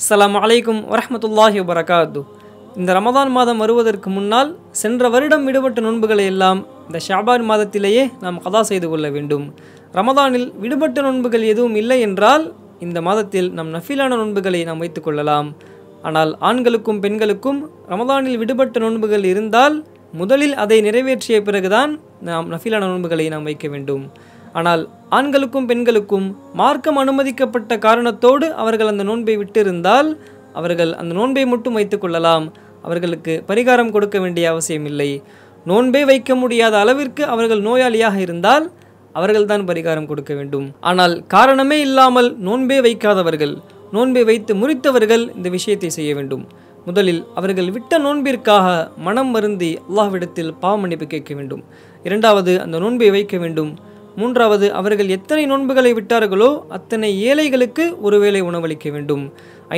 அஸ்லாம் அலைக்கும் வரமத்துல்லாஹி வரகாத்து இந்த ரமதான் மாதம் வருவதற்கு முன்னால் சென்ற வருடம் விடுபட்ட நோன்புகளை எல்லாம் இந்த ஷாபான் மாதத்திலேயே நாம் கதா செய்து கொள்ள வேண்டும் ரமதானில் விடுபட்ட நோன்புகள் எதுவும் இல்லை என்றால் இந்த மாதத்தில் நம் நஃபீலான நோன்புகளை நாம் வைத்துக்கொள்ளலாம் ஆனால் ஆண்களுக்கும் பெண்களுக்கும் ரமதானில் விடுபட்ட நோன்புகள் இருந்தால் முதலில் அதை நிறைவேற்றிய பிறகுதான் நாம் நஃபிலான நோன்புகளை நாம் வைக்க வேண்டும் ஆனால் ஆண்களுக்கும் பெண்களுக்கும் மார்க்கம் அனுமதிக்கப்பட்ட காரணத்தோடு அவர்கள் அந்த நோன்பை விட்டிருந்தால் அவர்கள் அந்த நோன்பை மட்டும் வைத்துக்கொள்ளலாம் அவர்களுக்கு பரிகாரம் கொடுக்க வேண்டிய அவசியமில்லை நோன்பே வைக்க முடியாத அளவிற்கு அவர்கள் நோயாளியாக இருந்தால் அவர்கள்தான் பரிகாரம் கொடுக்க வேண்டும் ஆனால் காரணமே இல்லாமல் நோன்பே வைக்காதவர்கள் நோன்பை வைத்து முறித்தவர்கள் இந்த விஷயத்தை செய்ய வேண்டும் முதலில் அவர்கள் விட்ட நோன்பிற்காக மனம் வருந்தி அல்லாஹ்விடத்தில் பாவமன்னிப்பு கேட்க வேண்டும் இரண்டாவது அந்த நோன்பை வைக்க வேண்டும் மூன்றாவது அவர்கள் எத்தனை நோன்புகளை விட்டார்களோ அத்தனை ஏழைகளுக்கு ஒருவேளை உணவளிக்க வேண்டும்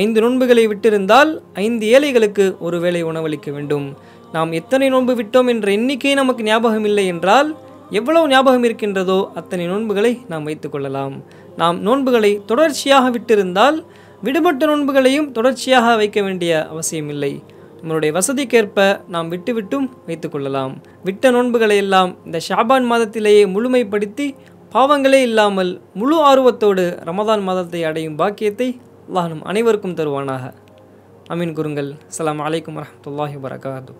ஐந்து நோன்புகளை விட்டிருந்தால் ஐந்து ஏழைகளுக்கு ஒருவேளை உணவளிக்க வேண்டும் நாம் எத்தனை நோன்பு விட்டோம் என்ற எண்ணிக்கை நமக்கு ஞாபகம் இல்லை என்றால் எவ்வளவு ஞாபகம் இருக்கின்றதோ அத்தனை நோன்புகளை நாம் வைத்துக்கொள்ளலாம் நாம் நோன்புகளை தொடர்ச்சியாக விட்டிருந்தால் விடுபட்ட நோன்புகளையும் தொடர்ச்சியாக வைக்க வேண்டிய அவசியமில்லை நம்மளுடைய வசதிக்கேற்ப நாம் விட்டு விட்டும் வைத்துக்கொள்ளலாம் விட்ட நோன்புகளை எல்லாம் இந்த ஷாபான் மாதத்திலேயே முழுமைப்படுத்தி பாவங்களே இல்லாமல் முழு ஆர்வத்தோடு ரமதான் மாதத்தை அடையும் பாக்கியத்தை வாகனம் அனைவருக்கும் தருவானாக அமீன் குருங்கள் அலாம் வலைக்கம் வரமத்துல்லாஹி வரகாத்து